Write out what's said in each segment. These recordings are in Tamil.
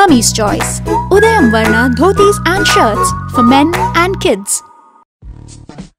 Mummy's Choice. Udayam Varna dhotis and shirts for men and kids.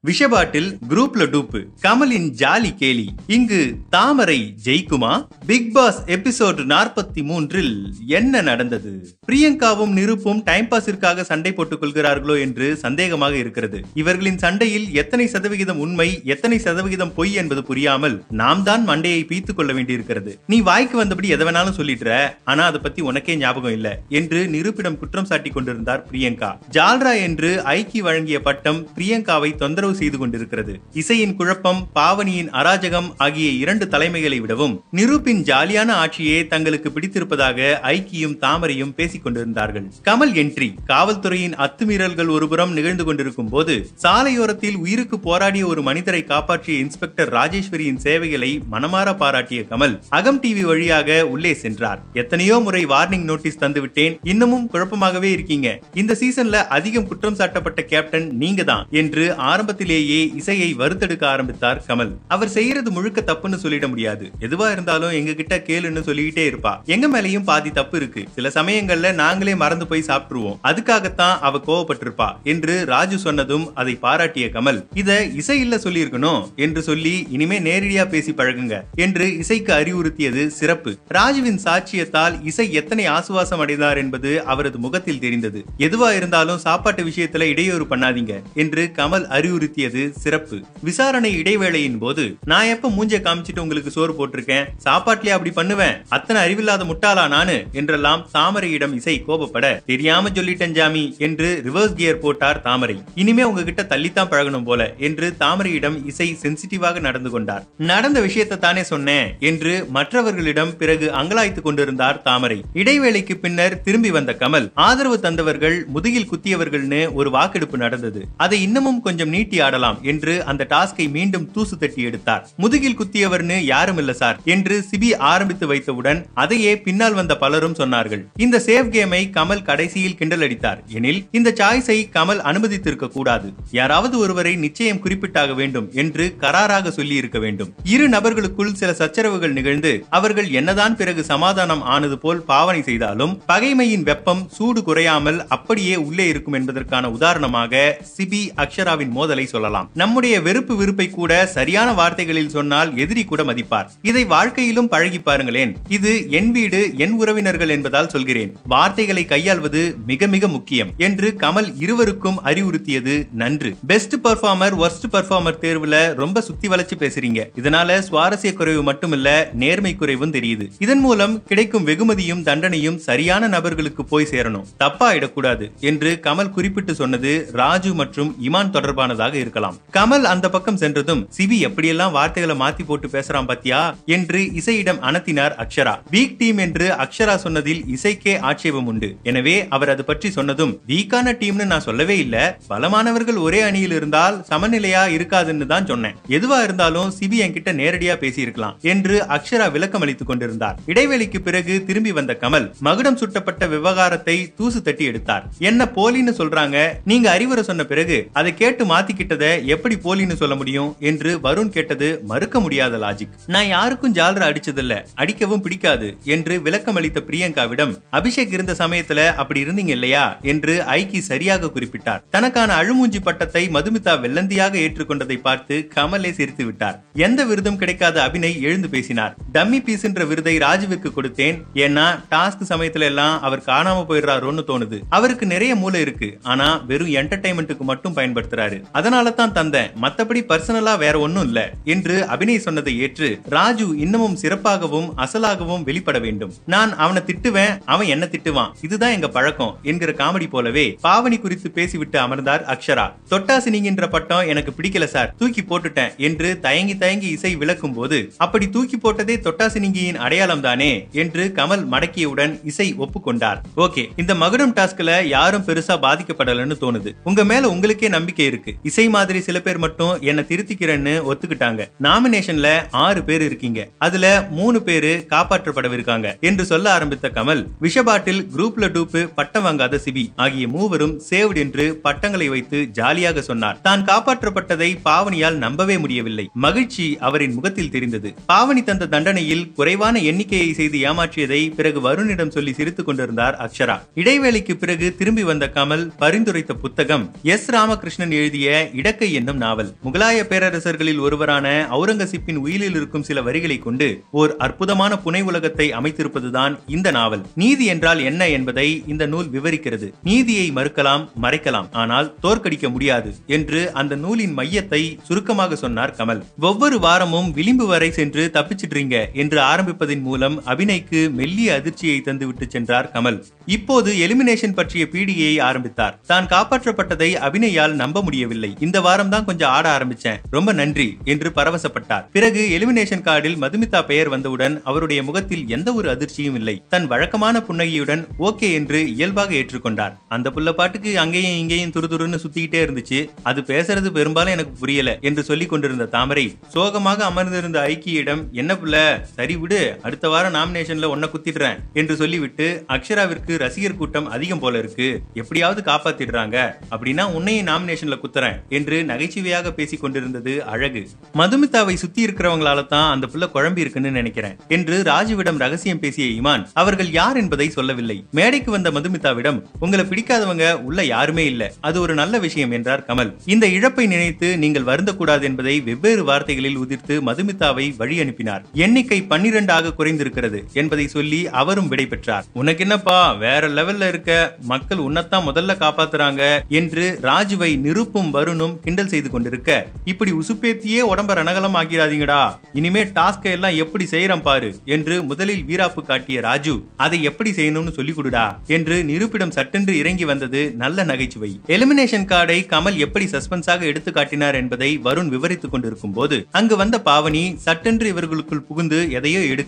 விஷபாட்டில் குரூப்ல டூப்பு கமலின் ஜாலி கேலி இங்கு தாமரை ஜெயிக்குமா பிக் பாஸ் எபிசோடு நாற்பத்தி மூன்றில் என்ன நடந்தது பிரியங்காவும் நிருப்பும் டைம் பாஸிற்காக சண்டை போட்டுக் கொள்கிறார்களோ என்று சந்தேகமாக இருக்கிறது இவர்களின் சண்டையில் எத்தனை சதவிகிதம் உண்மை எத்தனை சதவிகிதம் பொய் என்பது புரியாமல் நாம் தான் மண்டையை பீத்துக் கொள்ள வேண்டியிருக்கிறது நீ வாய்க்கு வந்தபடி எதை வேணாலும் சொல்லிட்டுற ஆனா அதை பத்தி உனக்கே ஞாபகம் இல்ல என்று நிருப்பிடம் குற்றம் சாட்டி கொண்டிருந்தார் பிரியங்கா ஜால்ரா என்று ஐக்கி வழங்கிய பட்டம் பிரியங்காவை தொந்தரவு செலவு செய்து கொண்டிருக்கிறது இசையின் குழப்பம் பாவனியின் அராஜகம் ஆகிய இரண்டு தலைமைகளை விடவும் நிரூப்பின் ஜாலியான ஆட்சியே தங்களுக்கு பிடித்திருப்பதாக ஐக்கியும் தாமரையும் பேசிக் கொண்டிருந்தார்கள் கமல் என்ட்ரி காவல்துறையின் அத்துமீறல்கள் ஒருபுறம் நிகழ்ந்து கொண்டிருக்கும் போது சாலையோரத்தில் உயிருக்கு போராடிய ஒரு மனிதரை காப்பாற்றிய இன்ஸ்பெக்டர் ராஜேஸ்வரியின் சேவைகளை மனமாற பாராட்டிய கமல் அகம் டிவி வழியாக உள்ளே சென்றார் எத்தனையோ முறை வார்னிங் நோட்டீஸ் தந்துவிட்டேன் இன்னமும் குழப்பமாகவே இருக்கீங்க இந்த சீசன்ல அதிகம் குற்றம் சாட்டப்பட்ட கேப்டன் நீங்க தான் என்று ஆரம்பத்தில் தொடக்கத்திலேயே இசையை வறுத்தெடுக்க ஆரம்பித்தார் கமல் அவர் செய்யறது முழுக்க தப்புன்னு சொல்லிட முடியாது எதுவா இருந்தாலும் எங்க கிட்ட கேளுன்னு சொல்லிக்கிட்டே இருப்பா எங்க மேலையும் பாதி தப்பு இருக்கு சில சமயங்கள்ல நாங்களே மறந்து போய் சாப்பிட்டுருவோம் அதுக்காகத்தான் அவ கோவப்பட்டிருப்பா என்று ராஜு சொன்னதும் அதை பாராட்டிய கமல் இத இசை இல்ல சொல்லியிருக்கணும் என்று சொல்லி இனிமே நேரடியா பேசி பழகுங்க என்று இசைக்கு அறிவுறுத்தியது சிறப்பு ராஜுவின் சாட்சியத்தால் இசை எத்தனை ஆசுவாசம் அடைந்தார் என்பது அவரது முகத்தில் தெரிந்தது எதுவா இருந்தாலும் சாப்பாட்டு விஷயத்துல இடையூறு பண்ணாதீங்க என்று கமல் அறிவுறுத்தி நிறுத்தியது சிறப்பு விசாரணை இடைவேளையின் போது நான் எப்ப மூஞ்ச காமிச்சிட்டு உங்களுக்கு சோறு போட்டிருக்கேன் சாப்பாட்லயே அப்படி பண்ணுவேன் அத்தனை அறிவில்லாத முட்டாளா நானு என்றெல்லாம் தாமரையிடம் இசை கோபப்பட தெரியாம சொல்லிட்டேன் ஜாமி என்று ரிவர்ஸ் கியர் போட்டார் தாமரை இனிமே உங்ககிட்ட தள்ளித்தான் பழகணும் போல என்று தாமரையிடம் இசை சென்சிட்டிவாக நடந்து கொண்டார் நடந்த விஷயத்தை தானே சொன்னேன் என்று மற்றவர்களிடம் பிறகு அங்கலாய்த்து கொண்டிருந்தார் தாமரை இடைவேளைக்கு பின்னர் திரும்பி வந்த கமல் ஆதரவு தந்தவர்கள் முதுகில் குத்தியவர்கள்னு ஒரு வாக்கெடுப்பு நடந்தது அதை இன்னமும் கொஞ்சம் நீட்டி ஆடலாம் என்று அந்த டாஸ்கை மீண்டும் தூசு தட்டி எடுத்தார் முதுகில் குத்தியவர்னு யாரும் இல்ல சார் என்று சிபி ஆரம்பித்து வைத்தவுடன் அதையே பின்னால் வந்த பலரும் சொன்னார்கள் இந்த சேவ் கேமை கமல் கடைசியில் கிண்டல் அடித்தார் எனில் இந்த சாய்ஸை கமல் அனுமதித்திருக்க கூடாது யாராவது ஒருவரை நிச்சயம் குறிப்பிட்டாக வேண்டும் என்று கராராக சொல்லி இருக்க வேண்டும் இரு நபர்களுக்குள் சில சச்சரவுகள் நிகழ்ந்து அவர்கள் என்னதான் பிறகு சமாதானம் ஆனது போல் பாவனை செய்தாலும் பகைமையின் வெப்பம் சூடு குறையாமல் அப்படியே உள்ளே இருக்கும் என்பதற்கான உதாரணமாக சிபி அக்ஷராவின் மோதலை சொல்லலாம் நம்முடைய வெறுப்பு விருப்பை கூட சரியான வார்த்தைகளில் சொன்னால் எதிரி கூட மதிப்பார் இதை வாழ்க்கையிலும் பழகி பாருங்களேன் இது என் வீடு என் உறவினர்கள் என்பதால் சொல்கிறேன் வார்த்தைகளை கையாள்வது மிக மிக முக்கியம் என்று கமல் இருவருக்கும் அறிவுறுத்தியது நன்று பெஸ்ட் பர்ஃபார்மர் ஒர்ஸ்ட் பர்ஃபார்மர் தேர்வுல ரொம்ப சுத்தி வளைச்சு பேசுறீங்க இதனால சுவாரஸ்ய குறைவு மட்டுமில்ல நேர்மை குறைவும் தெரியுது இதன் மூலம் கிடைக்கும் வெகுமதியும் தண்டனையும் சரியான நபர்களுக்கு போய் சேரணும் தப்பாயிடக்கூடாது என்று கமல் குறிப்பிட்டு சொன்னது ராஜு மற்றும் இமான் தொடர்பானதாக இருக்கலாம் கமல் அந்த பக்கம் சென்றதும் சிவி எப்படியெல்லாம் வார்த்தைகளை மாத்தி போட்டு பேசுறான் பத்தியா என்று இசையிடம் அனத்தினார் அக்ஷரா வீக் டீம் என்று அக்ஷரா சொன்னதில் இசைக்கே ஆட்சேபம் உண்டு எனவே அவர் அது பற்றி சொன்னதும் வீக்கான டீம்னு நான் சொல்லவே இல்ல பலமானவர்கள் ஒரே அணியில் இருந்தால் சமநிலையா இருக்காதுன்னு தான் சொன்னேன் எதுவா இருந்தாலும் சிவி என்கிட்ட நேரடியா பேசியிருக்கலாம் என்று அக்ஷரா விளக்கம் அளித்துக் கொண்டிருந்தார் இடைவெளிக்கு பிறகு திரும்பி வந்த கமல் மகுடம் சுட்டப்பட்ட விவகாரத்தை தூசு தட்டி எடுத்தார் என்ன போலின்னு சொல்றாங்க நீங்க அறிவுரை சொன்ன பிறகு அதை கேட்டு மாத்திக்க வாங்கிக்கிட்டதை எப்படி போலின்னு சொல்ல முடியும் என்று வருண் கேட்டது மறுக்க முடியாத லாஜிக் நான் யாருக்கும் ஜாலரை அடிச்சதில்ல அடிக்கவும் பிடிக்காது என்று விளக்கம் அளித்த பிரியங்காவிடம் அபிஷேக் இருந்த சமயத்துல அப்படி இருந்தீங்க இல்லையா என்று ஐக்கி சரியாக குறிப்பிட்டார் தனக்கான அழுமூஞ்சி பட்டத்தை மதுமிதா வெள்ளந்தியாக ஏற்றுக்கொண்டதை பார்த்து கமலே சிரித்து விட்டார் எந்த விருதும் கிடைக்காத அபிநய் எழுந்து பேசினார் டம்மி பீஸ் என்ற விருதை ராஜுவிற்கு கொடுத்தேன் ஏன்னா டாஸ்க் சமயத்துல எல்லாம் அவர் காணாம போயிடுறாரோன்னு தோணுது அவருக்கு நிறைய மூளை இருக்கு ஆனா வெறும் என்டர்டைன்மெண்ட்டுக்கு மட்டும் பயன்படுத்துறாரு அதனால அதனால தான் தந்தேன் மத்தபடி பர்சனலா வேற ஒன்னும் இல்ல என்று அபிநய் சொன்னதை ஏற்று ராஜு இன்னமும் சிறப்பாகவும் அசலாகவும் வெளிப்பட வேண்டும் நான் அவனை திட்டுவேன் அவன் என்ன திட்டுவான் இதுதான் எங்க பழக்கம் என்கிற காமெடி போலவே பாவனி குறித்து பேசிவிட்டு அமர்ந்தார் அக்ஷரா தொட்டாசி தொட்டாசினிங்கிற பட்டம் எனக்கு பிடிக்கல சார் தூக்கி போட்டுட்டேன் என்று தயங்கி தயங்கி இசை விளக்கும் போது அப்படி தூக்கி போட்டதே தொட்டாசி நீங்கியின் அடையாளம் தானே என்று கமல் மடக்கியவுடன் இசை ஒப்புக்கொண்டார் ஓகே இந்த மகுடம் டாஸ்க்ல யாரும் பெருசா பாதிக்கப்படலன்னு தோணுது உங்க மேல உங்களுக்கே நம்பிக்கை இருக்கு இசை இசை மாதிரி சில பேர் மட்டும் என்ன திருத்திக்கிறேன்னு ஒத்துக்கிட்டாங்க நாமினேஷன்ல ஆறு பேர் இருக்கீங்க அதுல மூணு பேரு காப்பாற்றப்படவிருக்காங்க என்று சொல்ல ஆரம்பித்த கமல் விஷபாட்டில் குரூப்ல டூப்பு பட்டம் வாங்காத சிபி ஆகிய மூவரும் சேவ்டு என்று பட்டங்களை வைத்து ஜாலியாக சொன்னார் தான் காப்பாற்றப்பட்டதை பாவனியால் நம்பவே முடியவில்லை மகிழ்ச்சி அவரின் முகத்தில் தெரிந்தது பாவனி தந்த தண்டனையில் குறைவான எண்ணிக்கையை செய்து ஏமாற்றியதை பிறகு வருணிடம் சொல்லி சிரித்துக் கொண்டிருந்தார் அக்ஷரா இடைவேளைக்கு பிறகு திரும்பி வந்த கமல் பரிந்துரைத்த புத்தகம் எஸ் ராமகிருஷ்ணன் எழுதிய இடக்கை என்னும் நாவல் முகலாய பேரரசர்களில் ஒருவரான அவுரங்கசீப்பின் உயிலில் இருக்கும் சில வரிகளை கொண்டு ஓர் அற்புதமான புனை உலகத்தை அமைத்திருப்பதுதான் இந்த நாவல் நீதி என்றால் என்ன என்பதை இந்த நூல் விவரிக்கிறது நீதியை மறுக்கலாம் மறைக்கலாம் ஆனால் தோற்கடிக்க முடியாது என்று அந்த நூலின் மையத்தை சுருக்கமாக சொன்னார் கமல் ஒவ்வொரு வாரமும் விளிம்பு வரை சென்று தப்பிச்சிடுறீங்க என்று ஆரம்பிப்பதன் மூலம் அபிநய்க்கு மெல்லிய அதிர்ச்சியை தந்துவிட்டு சென்றார் கமல் இப்போது எலிமினேஷன் பற்றிய பீடியை ஆரம்பித்தார் தான் காப்பாற்றப்பட்டதை அபிநயால் நம்ப முடியவில்லை இந்த வாரம் தான் கொஞ்சம் ஆட ஆரம்பிச்சேன் ரொம்ப நன்றி என்று பரவசப்பட்டார் பிறகு எலிமினேஷன் கார்டில் மதுமிதா பெயர் வந்தவுடன் அவருடைய முகத்தில் எந்த ஒரு அதிர்ச்சியும் இல்லை தன் வழக்கமான புன்னகையுடன் ஓகே என்று இயல்பாக ஏற்றுக்கொண்டார் அந்த புள்ள பாட்டுக்கு அங்கேயும் இங்கேயும் துருதுருன்னு சுத்திக்கிட்டே இருந்துச்சு அது பேசுறது பெரும்பாலும் எனக்கு புரியல என்று சொல்லி கொண்டிருந்த தாமரை சோகமாக அமர்ந்திருந்த ஐக்கியிடம் என்ன புள்ள சரி விடு அடுத்த வாரம் நாமினேஷன்ல ஒன்ன குத்திடுறேன் என்று சொல்லிவிட்டு அக்ஷராவிற்கு ரசிகர் கூட்டம் அதிகம் போல இருக்கு எப்படியாவது காப்பாத்திடுறாங்க அப்படின்னா உன்னையும் நாமினேஷன்ல குத்துறேன் என்று நகைச்சுவையாக பேசிக் கொண்டிருந்தது அழகு மதுமிதாவை சுத்தி இருக்கிறவங்களால தான் அந்த புள்ள குழம்பி இருக்குன்னு நினைக்கிறேன் என்று ராஜுவிடம் ரகசியம் பேசிய இமான் அவர்கள் யார் என்பதை சொல்லவில்லை மேடைக்கு வந்த மதுமிதாவிடம் உங்களை பிடிக்காதவங்க உள்ள யாருமே இல்ல அது ஒரு நல்ல விஷயம் என்றார் கமல் இந்த இழப்பை நினைத்து நீங்கள் வருந்த கூடாது என்பதை வெவ்வேறு வார்த்தைகளில் உதிர்த்து மதுமிதாவை வழி அனுப்பினார் எண்ணிக்கை பன்னிரண்டாக குறைந்திருக்கிறது என்பதை சொல்லி அவரும் விடை பெற்றார் உனக்கு என்னப்பா வேற லெவல்ல இருக்க மக்கள் உன்னத்தான் முதல்ல காப்பாத்துறாங்க என்று ராஜுவை நிரூப்பும் வருண் அர்ஜுனும் கிண்டல் செய்து கொண்டிருக்க இப்படி உசுப்பேத்தியே உடம்ப ரணகலம் ஆகிறாதீங்கடா இனிமே டாஸ்கை எல்லாம் எப்படி செய்யறம் பாரு என்று முதலில் வீராப்பு காட்டிய ராஜு அதை எப்படி செய்யணும்னு சொல்லி கொடுடா என்று நிரூபிடம் சட்டென்று இறங்கி வந்தது நல்ல நகைச்சுவை எலிமினேஷன் கார்டை கமல் எப்படி சஸ்பென்ஸாக எடுத்து காட்டினார் என்பதை வருண் விவரித்துக் கொண்டிருக்கும் போது அங்கு வந்த பாவனி சட்டென்று இவர்களுக்குள் புகுந்து எதையோ எடுக்க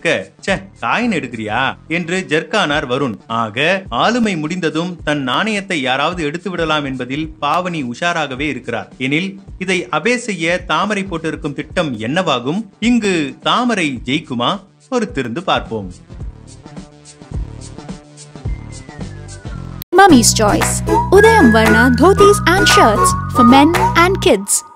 காயின் எடுக்கிறியா என்று ஜெர்கானார் வருண் ஆக ஆளுமை முடிந்ததும் தன் நாணயத்தை யாராவது எடுத்து விடலாம் என்பதில் பாவனி உஷாராகவே இருக்கிறார் வருகிறார் எனில் இதை அபே செய்ய தாமரை போட்டிருக்கும் திட்டம் என்னவாகும் இங்கு தாமரை ஜெயிக்குமா பொறுத்திருந்து பார்ப்போம் Mummy's Choice. Udayam Varna dhotis and shirts for men and kids.